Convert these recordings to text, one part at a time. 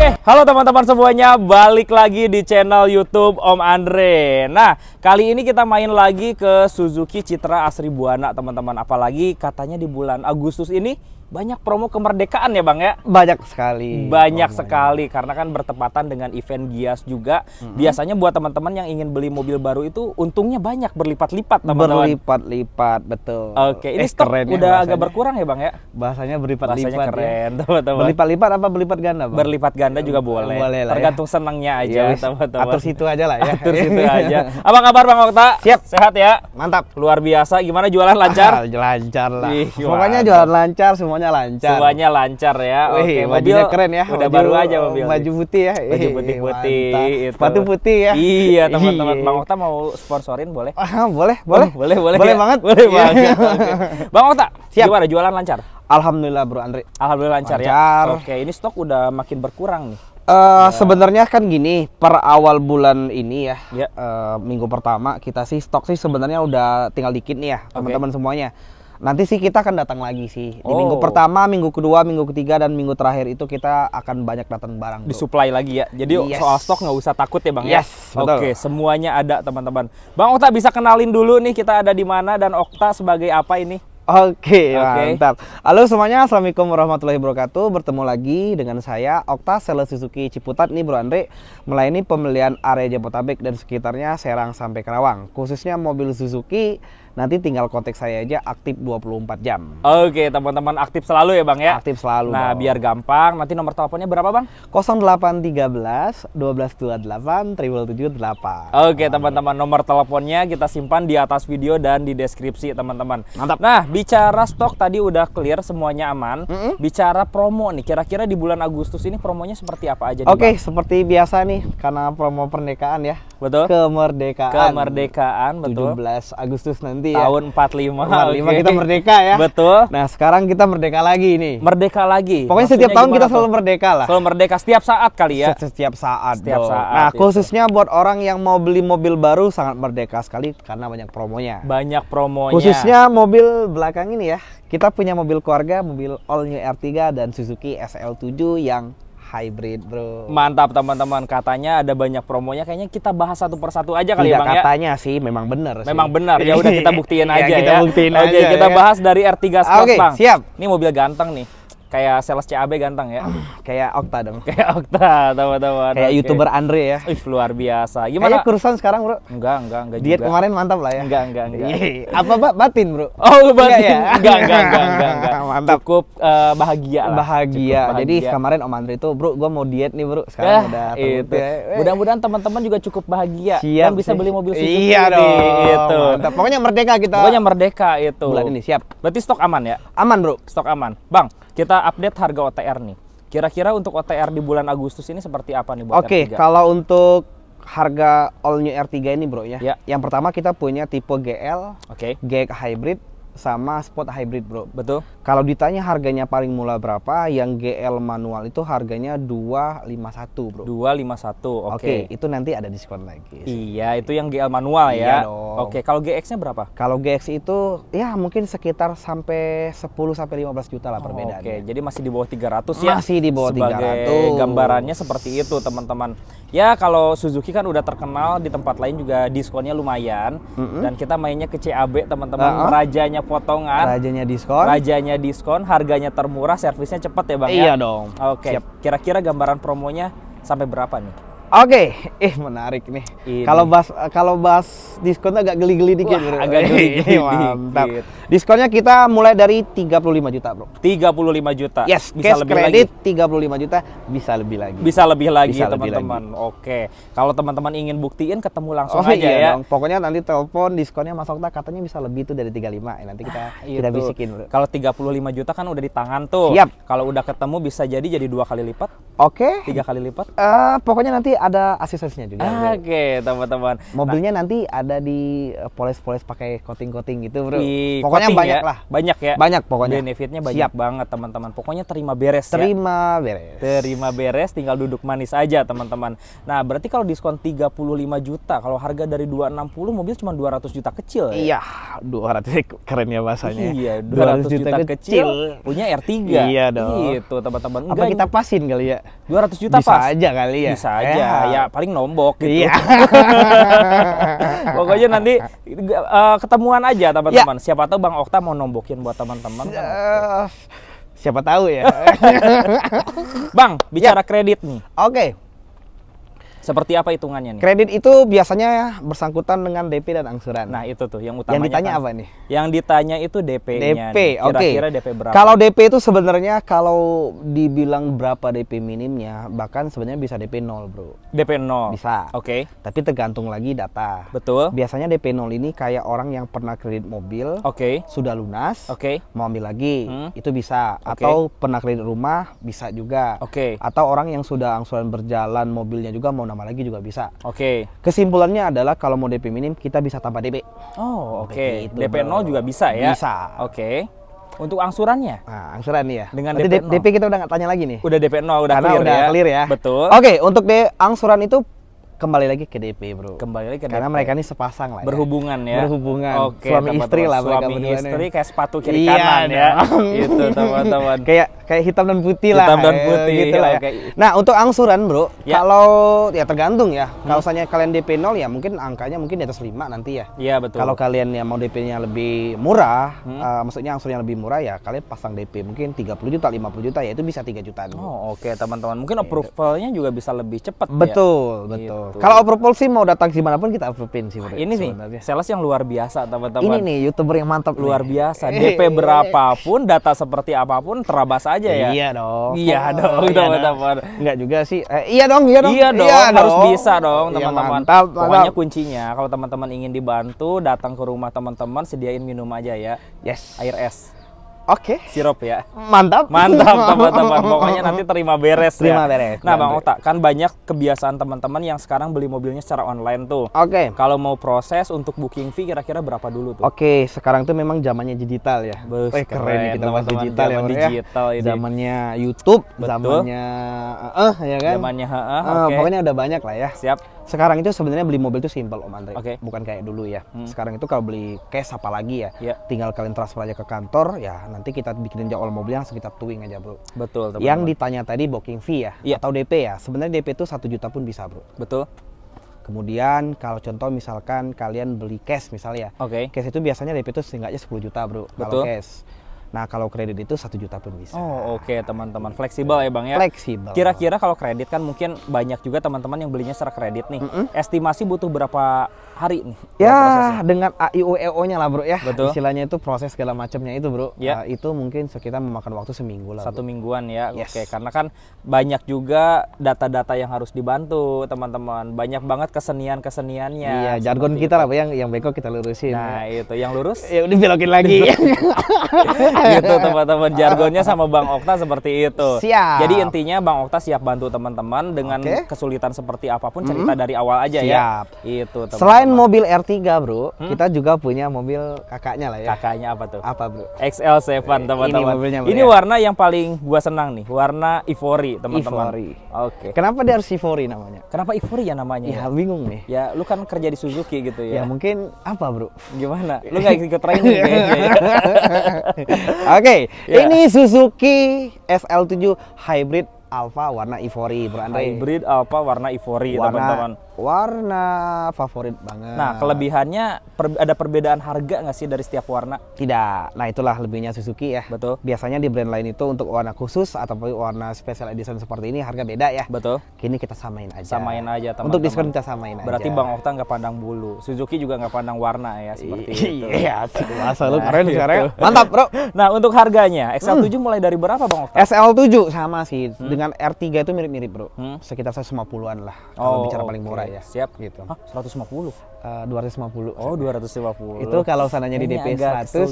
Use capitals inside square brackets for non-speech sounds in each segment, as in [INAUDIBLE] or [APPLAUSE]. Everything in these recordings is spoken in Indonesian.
Oke, halo teman-teman semuanya, balik lagi di channel YouTube Om Andre. Nah, kali ini kita main lagi ke Suzuki Citra Asri Buana, teman-teman. Apalagi katanya di bulan Agustus ini banyak promo kemerdekaan ya bang ya banyak sekali banyak promonya. sekali karena kan bertepatan dengan event Gias juga mm-hmm. biasanya buat teman-teman yang ingin beli mobil baru itu untungnya banyak berlipat-lipat teman-teman berlipat-lipat betul oke ini eh, stok udah bahasanya. agak berkurang ya bang ya bahasanya berlipat-lipat ya. keren [LAUGHS] teman-teman berlipat-lipat apa berlipat ganda bang berlipat ganda juga mm, boleh, boleh lah, ya. tergantung ya. senangnya aja yes. Iya, teman-teman atur situ aja lah ya [LAUGHS] atur situ [LAUGHS] aja apa kabar bang Okta siap sehat ya mantap luar biasa gimana jualan lancar lancar lah pokoknya jualan lancar semua semuanya lancar. Semuanya lancar ya. Wih, Oke, mobil keren ya. Udah baru aja mobil. Baju putih ya. Baju putih putih. Gitu. Sepatu putih ya. Iya, teman-teman Bang Okta mau sponsorin boleh? Ah, boleh, boleh. Oh, boleh, boleh. Boleh ya. banget. Boleh iya. banget. okay. Bang Okta, Siap. gimana jualan lancar? Alhamdulillah Bro Andre. Alhamdulillah lancar, ya. lancar. ya. Oke, ini stok udah makin berkurang nih. Uh, eh, yeah. sebenarnya kan gini per awal bulan ini ya, yeah. Ya. Uh, minggu pertama kita sih stok sih sebenarnya udah tinggal dikit nih ya teman-teman okay. semuanya Nanti sih kita akan datang lagi sih. Di oh. minggu pertama, minggu kedua, minggu ketiga dan minggu terakhir itu kita akan banyak datang barang. Disuplai lagi ya. Jadi yes. soal stok nggak usah takut ya bang ya? yes, ya. Oke, Oke, semuanya ada teman-teman. Bang Okta bisa kenalin dulu nih kita ada di mana dan Okta sebagai apa ini? Oke, okay, okay. mantap. Halo semuanya, Assalamualaikum warahmatullahi wabarakatuh. Bertemu lagi dengan saya, Okta Sales Suzuki Ciputat nih Bro Andre. Melayani pembelian area Jabotabek dan sekitarnya Serang sampai Karawang. Khususnya mobil Suzuki Nanti tinggal kontak saya aja aktif 24 jam. Oke, okay, teman-teman aktif selalu ya, Bang ya. Aktif selalu. Nah, bang. biar gampang, nanti nomor teleponnya berapa, Bang? 0813 1228 7778. Oke, okay, teman-teman, nomor teleponnya kita simpan di atas video dan di deskripsi, teman-teman. Mantap. Nah, bicara stok tadi udah clear semuanya aman. Mm -hmm. Bicara promo nih, kira-kira di bulan Agustus ini promonya seperti apa aja Oke, okay, seperti biasa nih karena promo pernikahan ya. Betul. Kemerdekaan. Kemerdekaan, betul. 17 Agustus nanti berhenti ya. tahun ya. 45 45 okay. kita merdeka ya betul nah sekarang kita merdeka lagi nih merdeka lagi pokoknya Maksudnya setiap tahun kita selalu merdeka lah selalu merdeka setiap saat kali ya setiap saat setiap dong. saat nah itu. Iya, khususnya buat orang yang mau beli mobil baru sangat merdeka sekali karena banyak promonya banyak promonya khususnya mobil belakang ini ya kita punya mobil keluarga mobil all new R3 dan Suzuki SL7 yang hybrid bro mantap teman-teman katanya ada banyak promonya kayaknya kita bahas satu persatu aja kali Tidak ya bang ya? katanya ya? sih memang benar memang benar ya udah kita buktiin [LAUGHS] ya, aja ya kita buktiin aja ya. oke kita bahas dari R3 Sport okay, bang siap ini mobil ganteng nih kayak sales CAB ganteng ya ah. kayak Okta dong [LAUGHS] kayak Okta teman-teman kayak okay. youtuber Andre ya Ih, luar biasa gimana kayak kurusan sekarang bro enggak enggak enggak diet juga. kemarin mantap lah ya enggak enggak enggak iya. apa Pak? batin bro oh batin enggak, ya? enggak, enggak enggak enggak enggak [LAUGHS] mantap cukup uh, bahagia lah. bahagia cukup bahagia. jadi kemarin Om Andre itu bro gue mau diet nih bro sekarang eh, udah itu ya. Eh. mudah-mudahan teman-teman juga cukup bahagia siap, dan bisa beli mobil Suzuki iya dong itu mantap. pokoknya merdeka kita pokoknya merdeka itu bulan ini siap berarti stok aman ya aman bro stok aman bang kita update harga OTR nih. Kira-kira untuk OTR di bulan Agustus ini seperti apa nih buat Oke, okay, kalau untuk harga all new R3 ini bro ya. ya. Yang pertama kita punya tipe GL, okay. GX Hybrid sama spot hybrid bro. Betul. Kalau ditanya harganya paling murah berapa, yang GL manual itu harganya 251 bro. 251, oke. Okay. Oke, okay, itu nanti ada diskon lagi. Iya, itu yang GL manual ya. iya ya. Oke, okay, kalau GX-nya berapa? Kalau GX itu ya mungkin sekitar sampai 10 sampai 15 juta lah perbedaannya. oke, okay. jadi masih di bawah 300 ya. Masih di bawah Sebagai 300. gambarannya seperti itu, teman-teman. Ya, kalau Suzuki kan udah terkenal di tempat lain juga diskonnya lumayan mm -hmm. dan kita mainnya ke CAB, teman-teman. Uh -huh. Rajanya rajanya potongan, rajanya diskon, rajanya diskon, harganya termurah, servisnya cepat ya bang. Ya? Iya ya? dong. Oke. Okay. Kira-kira gambaran promonya sampai berapa nih? Oke, okay. eh menarik nih. Kalau bahas kalau bahas diskon agak geli-geli dikit. Wah, bro. agak geli-geli [LAUGHS] Mantap. Diskonnya kita mulai dari 35 juta, Bro. 35 juta. Yes, bisa cash lebih kredit lagi. 35 juta bisa lebih lagi. Bisa lebih lagi, teman-teman. Oke. Kalau teman-teman ingin buktiin ketemu langsung oh, aja iya ya. Dong. Pokoknya nanti telepon diskonnya Mas Okta katanya bisa lebih tuh dari 35. Eh, nanti kita ah, kita itu. bisikin, Bro. Kalau 35 juta kan udah di tangan tuh. Siap. Kalau udah ketemu bisa jadi jadi dua kali lipat. Oke. Okay. Tiga kali lipat. Uh, pokoknya nanti ada aksesorisnya juga. Ah, oke, okay, teman-teman. Mobilnya nah. nanti ada di eh, poles-poles pakai coating-coating gitu, Bro. Di pokoknya banyak ya? lah. Banyak ya. Banyak pokoknya. Benefitnya banyak Siap. banget, teman-teman. Pokoknya terima beres ya? Terima ya? beres. Terima beres, tinggal duduk manis aja, teman-teman. Nah, berarti kalau diskon 35 juta, kalau harga dari 260 mobil cuma 200 juta kecil ya. Iya, 200 eh, keren ya bahasanya. Iya, 200, 200 juta, juta kecil, kecil punya R3. Iya dong. Itu teman-teman. Apa kita pasin kali ya? 200 juta Bisa pas. Bisa aja kali ya. Bisa eh? aja. Eh ya paling nombok gitu. Iya. [LAUGHS] Pokoknya nanti uh, ketemuan aja teman-teman. Ya. Siapa tahu Bang Okta mau nombokin buat teman-teman. Ya, siapa tahu ya. [LAUGHS] bang, bicara ya. kredit nih. Oke. Okay. Seperti apa hitungannya nih? Kredit itu biasanya bersangkutan dengan DP dan angsuran. Nah, itu tuh yang utamanya. Yang ditanya kan? apa nih? Yang ditanya itu DP-nya. DP, oke. Okay. DP berapa? Kalau DP itu sebenarnya kalau dibilang berapa DP minimnya, bahkan sebenarnya bisa DP 0, Bro. DP 0. Bisa. Oke. Okay. Tapi tergantung lagi data. Betul. Biasanya DP 0 ini kayak orang yang pernah kredit mobil, oke. Okay. Sudah lunas, oke. Okay. Mau ambil lagi, hmm. itu bisa. Okay. Atau pernah kredit rumah, bisa juga. Oke. Okay. Atau orang yang sudah angsuran berjalan mobilnya juga mau nambah lagi juga bisa. Oke. Okay. Kesimpulannya adalah kalau mau DP minim kita bisa tanpa DP. Oh, oke. Okay. DP 0 juga bisa ya. Bisa. Oke. Okay. Untuk angsurannya? Nah, angsuran ya. Dengan DP, DP kita udah nggak tanya lagi nih. Udah DP 0 udah Karena clear udah ya. clear ya. Betul. Oke, okay, untuk de angsuran itu kembali lagi ke DP bro kembali lagi ke karena DP. mereka ini sepasang lah ya. berhubungan ya, berhubungan Oke, suami teman -teman. istri lah suami mereka berdua istri kayak sepatu kiri iya, kanan ya [LAUGHS] itu teman-teman [LAUGHS] kayak kayak hitam dan putih hitam lah hitam dan eh, putih gitu iya, lah okay. Ya. nah untuk angsuran bro ya. kalau ya tergantung ya hmm. kalau misalnya kalian DP 0 ya mungkin angkanya mungkin di atas 5 nanti ya iya betul kalau kalian yang mau DP-nya lebih murah hmm. uh, maksudnya lebih murah ya kalian pasang DP mungkin 30 juta 50 juta ya itu bisa 3 jutaan oh oke okay, teman-teman mungkin approvalnya juga bisa lebih cepat betul ya? betul iya. Kalau overpull sih mau datang gimana pun kita overpin sih. Wah, ini sebenarnya. nih sales yang luar biasa teman-teman. Ini nih youtuber yang mantap. Luar nih. biasa. Eh. DP berapapun, data seperti apapun terabas aja ya. Iya dong. Iya oh, dong iya teman-teman. Enggak juga sih. Eh, iya dong, iya dong. Iya, iya dong, iya harus bisa dong iya, teman-teman. Iya, Pokoknya kuncinya kalau teman-teman ingin dibantu datang ke rumah teman-teman sediain minum aja ya. Yes. Air es. Oke. Okay. Sirup ya. Mantap. Mantap teman-teman. [LAUGHS] Pokoknya nanti terima beres ya. terima ya. beres. Nah Bang Ota, kan banyak kebiasaan teman-teman yang sekarang beli mobilnya secara online tuh. Oke. Okay. Kalau mau proses untuk booking fee kira-kira berapa dulu tuh? Oke, okay, sekarang tuh memang zamannya digital ya. Bus, Wih, keren, keren kita digital ya. ya. Digital ya. Zamannya YouTube, Betul. zamannya eh uh, ya kan. Zamannya heeh. Uh, eh, okay. Pokoknya udah banyak lah ya. Siap sekarang itu sebenarnya beli mobil itu simple Om Andre. Okay. Bukan kayak dulu ya. Hmm. Sekarang itu kalau beli cash apalagi ya, yeah. tinggal kalian transfer aja ke kantor ya nanti kita bikinin jadwal mobil yang sekitar tuing aja bro. Betul. Teman-teman. Yang ditanya tadi booking fee ya yeah. atau DP ya. Sebenarnya DP itu satu juta pun bisa bro. Betul. Kemudian kalau contoh misalkan kalian beli cash misalnya, ya. okay. cash itu biasanya DP itu setidaknya 10 juta bro Betul. kalau cash Nah, kalau kredit itu satu juta pun bisa. Oh, oke, okay, teman-teman. Fleksibel ya, Bang ya. Fleksibel. Kira-kira kalau kredit kan mungkin banyak juga teman-teman yang belinya secara kredit nih. Mm -hmm. Estimasi butuh berapa hari nih? Ya, prosesnya? dengan AIOEO-nya lah, Bro ya. Betul. Istilahnya itu proses segala macamnya itu, Bro. Ya. Uh, itu mungkin sekitar memakan waktu seminggu lah. Satu bro. mingguan ya. Yes. Oke, okay. karena kan banyak juga data-data yang harus dibantu, teman-teman. Banyak banget kesenian-keseniannya. Iya, jargon kita itu. lah, yang yang beko kita lurusin. Nah, itu yang lurus. ya udah belokin lagi. [LAUGHS] [LAUGHS] [LAUGHS] gitu teman-teman jargonnya sama Bang Okta seperti itu. Siap. Jadi intinya Bang Okta siap bantu teman-teman dengan okay. kesulitan seperti apapun hmm. cerita hmm. dari awal aja ya. siap. ya. Itu teman-teman. Selain mobil R3, Bro, hmm? kita juga punya mobil kakaknya lah ya. Kakaknya apa tuh? Apa, Bro? XL7, teman-teman. Ini mobilnya. Ini warna yang paling gua senang nih, warna ivory, teman-teman. Ivory. Oke. Okay. Kenapa dia harus ivory namanya? Kenapa ivory ya namanya? Ya, ya? bingung nih. Ya, lu kan kerja di Suzuki gitu ya. Ya, mungkin apa, Bro? Gimana? Lu nggak ikut training [LAUGHS] kayaknya ya. [LAUGHS] Oke, okay, iya. yeah. ini Suzuki SL7 Hybrid Alfa warna ivory Bro Andre. Ya? Hybrid alpha warna ivory teman-teman. Warna favorit banget. Nah, kelebihannya per, ada perbedaan harga nggak sih dari setiap warna? Tidak. Nah, itulah lebihnya Suzuki ya. Betul. Biasanya di brand lain itu untuk warna khusus atau warna special edition seperti ini harga beda ya. Betul. Kini kita samain aja. Samain aja teman-teman. Untuk diskon kita samain Berarti aja. Berarti Bang Okta nggak pandang bulu. Suzuki juga nggak pandang warna ya seperti itu. Iya, asal lu nah, keren gitu. sekarang. Mantap, Bro. Nah, untuk harganya XL7 hmm. mulai dari berapa Bang Okta? XL7 sama sih. Hmm dengan R3 itu mirip-mirip bro. Hmm? Sekitar 150-an lah. Oh, kalau bicara paling murah ya. Siap. Gitu. Hah, 150? Eh, lima 250. Oh, 250. Itu kalau sananya di DP 100.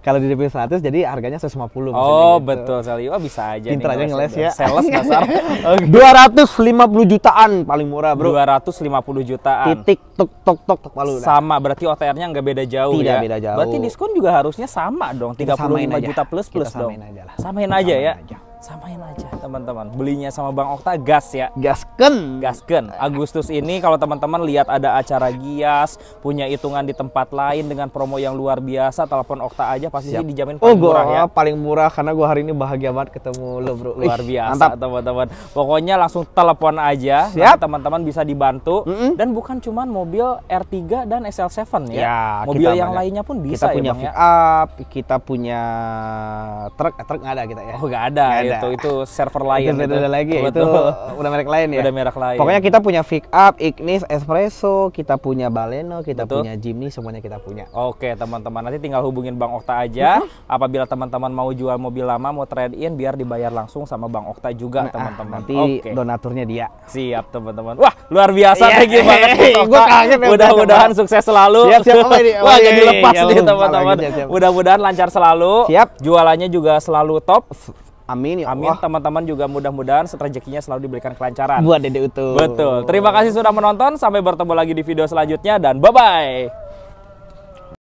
Kalau di DP 100 jadi harganya 150 Oh, gitu. betul sekali. Wah, bisa aja Pintar aja ngeles ya. Sales dasar. [LAUGHS] [LAUGHS] lima 250 jutaan paling murah, Bro. 250 jutaan. Titik tok tok tok tok palu. Sama, berarti OTR-nya nggak beda jauh Tidak ya. beda jauh. Berarti diskon juga harusnya sama dong, 35 juta plus plus Kita samain dong. Aja lah. Samain, samain aja ya. Aja samain aja teman-teman belinya sama Bang Okta gas ya gasken gasken Agustus ini kalau teman-teman lihat ada acara Gia punya hitungan di tempat lain dengan promo yang luar biasa, telepon Okta aja pasti sih dijamin oh, paling oh, gua, murah ya. paling murah karena gue hari ini bahagia banget ketemu lo bro. Luar biasa teman-teman. Pokoknya langsung telepon aja, teman-teman bisa dibantu. Mm -hmm. Dan bukan cuma mobil R3 dan SL7 ya. ya mobil yang banyak. lainnya pun bisa kita punya ya, up, kita punya truk, eh, truk nggak ada kita ya. Oh nggak ada, ada. itu itu server lain. itu, itu, itu, lagi, itu udah merek lain ya. Udah merek lain. Pokoknya kita punya pick up, Ignis, Espresso, kita punya Baleno, kita Betul. punya Jimny, semuanya kita punya. Oke, teman-teman. Nanti tinggal hubungin Bang Okta aja. Mm-hmm. Apabila teman-teman mau jual mobil lama, mau trade in, biar dibayar langsung sama Bang Okta juga, nah, teman-teman. Nah, teman nanti okay. donaturnya dia. Siap, teman-teman. Wah, luar biasa. Yeah. Thank you banget. [LAUGHS] Ya, Mudah-mudahan sukses selalu. Siap, siap. [LAUGHS] Wah, jadi iya, iya, lepas iya. nih, teman-teman. Mudah-mudahan lancar selalu. Siap. Jualannya juga selalu top. Amin ya Amin teman-teman juga mudah-mudahan rezekinya selalu diberikan kelancaran. Buat Dede Utuh. Betul. Terima kasih sudah menonton. Sampai bertemu lagi di video selanjutnya dan bye-bye.